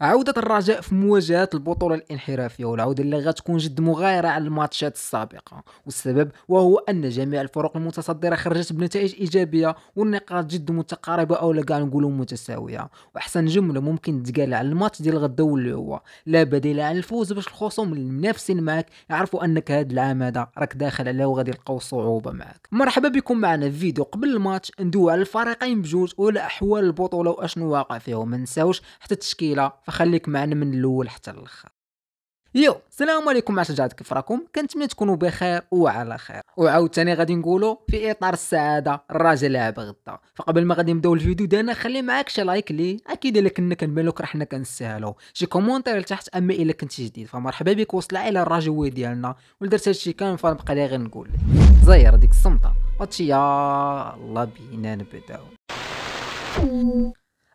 عودة الرجاء في مواجهة البطولة الانحرافية والعودة اللي غتكون جد مغايرة على الماتشات السابقة والسبب وهو أن جميع الفرق المتصدرة خرجت بنتائج إيجابية والنقاط جد متقاربة أو لقاء نقولوا متساوية وأحسن جملة ممكن تقال على الماتش ديال غدا واللي هو لا بديل عن الفوز باش الخصوم المنافسين معك يعرفوا أنك هاد العام هذا راك داخل على وغادي يلقاو صعوبة معك مرحبا بكم معنا في فيديو قبل الماتش ندوي على الفريقين بجوج ولا أحوال البطولة وأشنو واقع فيهم منساوش حتى التشكيلة فخليك معنا من الاول حتى الاخر يو السلام عليكم عشان كيف راكم كنتمنى تكونوا بخير وعلى خير وعاوتاني غادي نقولوا في اطار السعاده الراجل لعب غدا فقبل ما غادي نبداو الفيديو ديالنا خلي معاك شي لايك ليه اكيد الا كنا كنبان لك راه حنا كنستاهلو شي كومونتير لتحت اما الا كنت جديد فمرحبا بك وصل العائله الرجويه ديالنا ولدرت هادشي كامل فبقى لي غير نقول لك زير ديك الصمته واتشي الله بينا نبداو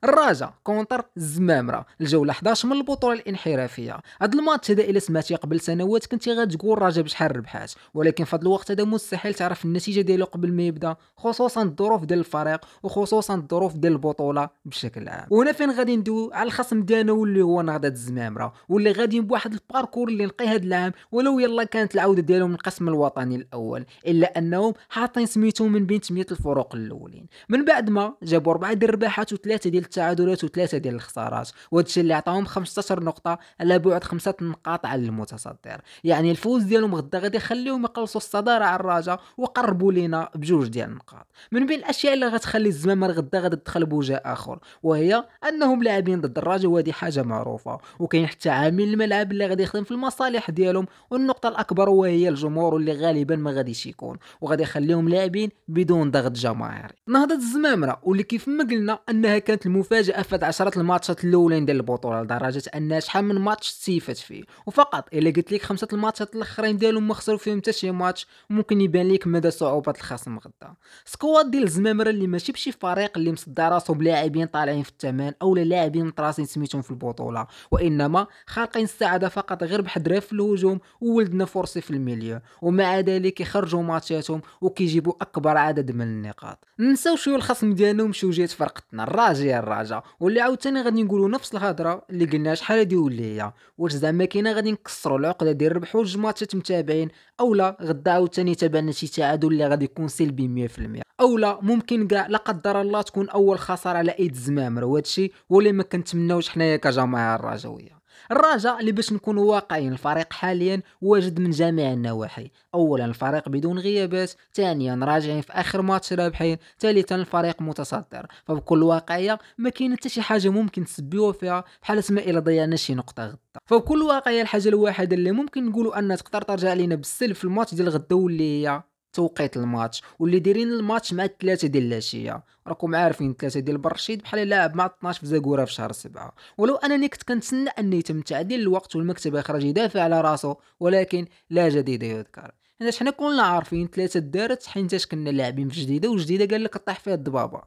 الراجا كونتر الزمامره الجوله 11 من البطوله الانحرافيه هاد الماتش هذا الا سمعتي قبل سنوات كنتي غتقول الراجا بشحال ربحات ولكن في هذا الوقت هذا مستحيل تعرف النتيجه ديالو قبل ما يبدا خصوصا الظروف ديال الفريق وخصوصا الظروف ديال البطوله بشكل عام وهنا فين غادي ندوي على الخصم ديالنا واللي هو نهضه الزمامره واللي غادي بواحد الباركور اللي لقي هاد العام ولو يلا كانت العوده ديالهم من القسم الوطني الاول الا انهم حاطين سميتهم من بين 100 الفرق الاولين من بعد ما جابوا اربعه ديال الرباحات وثلاثه ديال التعادلات وثلاثه ديال الخسارات وهذا الشيء اللي عطاهم 15 نقطه على بعد خمسه نقاط على المتصدر يعني الفوز ديالهم غدا غادي يخليهم يقلصوا الصداره على الرجاء وقربوا لينا بجوج ديال النقاط من بين الاشياء اللي غتخلي الزمامه غدا غادي تدخل بوجه اخر وهي انهم لاعبين ضد الرجاء وهذه حاجه معروفه وكاين حتى عامل الملعب اللي غادي يخدم في المصالح ديالهم والنقطه الاكبر وهي الجمهور اللي غالبا ما غاديش يكون وغادي يخليهم لاعبين بدون ضغط جماهيري نهضه الزمامره واللي كيف ما قلنا انها كانت المف المفاجاه فات عشرات الماتشات الاولين ديال البطوله لدرجه ان شحال من ماتش تيفات فيه وفقط الا قلت لك خمسه الماتشات الاخرين ديالهم ما خسروا فيهم حتى شي ماتش ممكن يبان لك مدى صعوبه الخصم غدا سكواد ديال الزمامره اللي ماشي بشي فريق اللي مصدى راسو بلاعبين طالعين في الثمن او لاعبين مطراسين سميتهم في البطوله وانما خالقين السعاده فقط غير بحد في الهجوم وولدنا فرصي في الميليو ومع ذلك يخرجوا ماتشاتهم وكيجيبوا اكبر عدد من النقاط نساو شو الخصم ديالهم شو جهه فرقتنا الراجي الدراجه واللي عاوتاني غادي نقولوا نفس الهضره اللي قلناها شحال هادي واللي هي واش زعما كاينه غادي نكسروا العقده ديال الربح جوج ماتشات متابعين اولا غدا عاوتاني تابعنا شي تعادل اللي غادي يكون سلبي 100% اولا ممكن كاع لا قدر الله تكون اول خساره على ايد الزمامر وهادشي هو اللي ما كنتمناوش حنايا كجماهير الرجويه الرجاء اللي باش نكونوا واقعيين الفريق حاليا واجد من جميع النواحي اولا الفريق بدون غيابات ثانيا راجعين في اخر ماتش رابحين ثالثا الفريق متصدر فبكل واقعيه ما كاين حتى شي حاجه ممكن تسبيو فيها بحال ما الى ضيعنا شي نقطه غدا فبكل واقعيه الحاجه الواحده اللي ممكن نقولوا انها تقدر ترجع لينا بالسلب في الماتش ديال غدا واللي هي توقيت الماتش واللي دايرين الماتش مع الثلاثة ديال العشية راكم عارفين الثلاثة ديال برشيد بحال لاعب مع 12 في زاكورا في شهر سبعة ولو انني كنت كنتسنى ان يتم تعديل الوقت والمكتب يخرج يدافع على راسه ولكن لا جديد يذكر حنا حنا كلنا عارفين ثلاثة دارت حيت كنا لاعبين في جديدة وجديدة قال لك طيح فيها الضبابة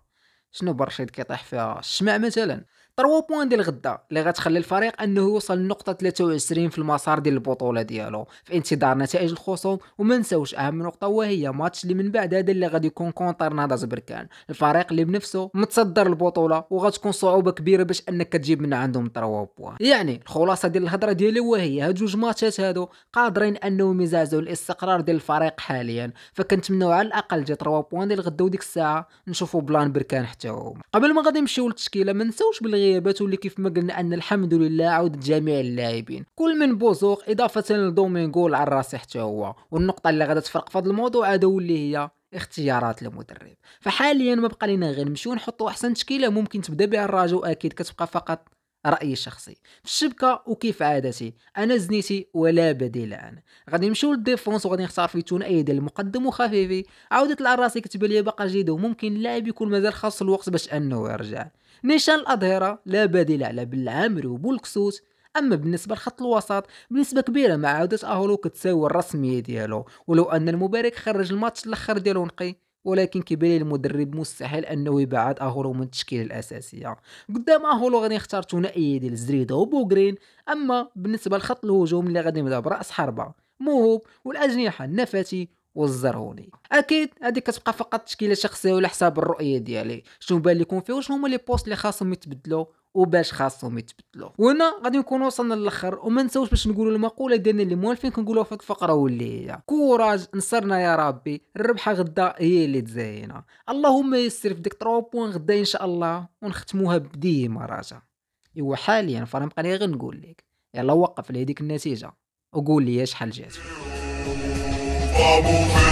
شنو برشيد كيطيح فيها الشمع مثلا 3 بوان ديال غدا اللي غتخلي الفريق انه يوصل لنقطه 23 في المسار ديال البطوله ديالو في انتظار نتائج الخصوم وما نساوش اهم نقطه وهي ماتش اللي من بعد هذا اللي غادي يكون كونتر نهضه بركان الفريق اللي بنفسه متصدر البطوله وغتكون صعوبه كبيره باش انك تجيب من عندهم 3 بوان يعني الخلاصه ديال الهضره ديالي وهي هاد جوج ماتشات هادو قادرين انهم يزازوا الاستقرار ديال الفريق حاليا فكنتمنوا على الاقل جات 3 بوان ديال غدا وديك الساعه نشوفوا بلان بركان حتى هما قبل ما غادي نمشيو للتشكيله ما نساوش بالغي الغيابات واللي كيف ما قلنا ان الحمد لله عودة جميع اللاعبين كل من بوزوق اضافه لدومينغول على الراس حتى هو والنقطه اللي غادا تفرق في هذا الموضوع هذا واللي هي اختيارات المدرب فحاليا ما بقى لنا غير نمشيو نحطوا احسن تشكيله ممكن تبدا بها الراجا واكيد كتبقى فقط رايي شخصي في الشبكه وكيف عادتي انا زنيتي ولا بديل أنا غادي نمشيو للديفونس وغادي نختار في تون ديال المقدم وخفيفي عوده العراسي كتبان لي باقا جيده وممكن اللاعب يكون مازال خاص الوقت باش انه يرجع نيشان الأظهرة لا بديل على بالعامري وبولكسوس اما بالنسبه لخط الوسط بنسبه كبيره مع عوده اهولو كتساوي الرسميه ديالو ولو ان المبارك خرج الماتش الاخر ديالو نقي ولكن كيبان المدرب مستحيل انه يبعد اهولو من التشكيله الاساسيه قدام اهولو غادي يختار ثنائيه ديال زريده وبوغرين اما بالنسبه لخط الهجوم اللي غادي يبدا براس حربه موهوب والاجنحه النفاتي والزرهوني اكيد هذه كتبقى فقط تشكيله شخصيه ولا حساب الرؤيه ديالي شنو بان لكم فيه وشنو هما لي بوست اللي خاصهم يتبدلوا وباش خاصهم يتبدلوا وهنا غادي نكون وصلنا للاخر وما نساوش باش نقولوا المقوله ديالنا اللي موالفين كنقولوها في الفقره واللي هي كوراج نصرنا يا ربي الربحه غدا هي اللي تزينا اللهم يسر في ديك 3 بوين غدا ان شاء الله ونختموها بديما راجا ايوا حاليا فريمقاني غير نقول لك يلا وقف لي ديك النتيجه وقول لي شحال جات bubble.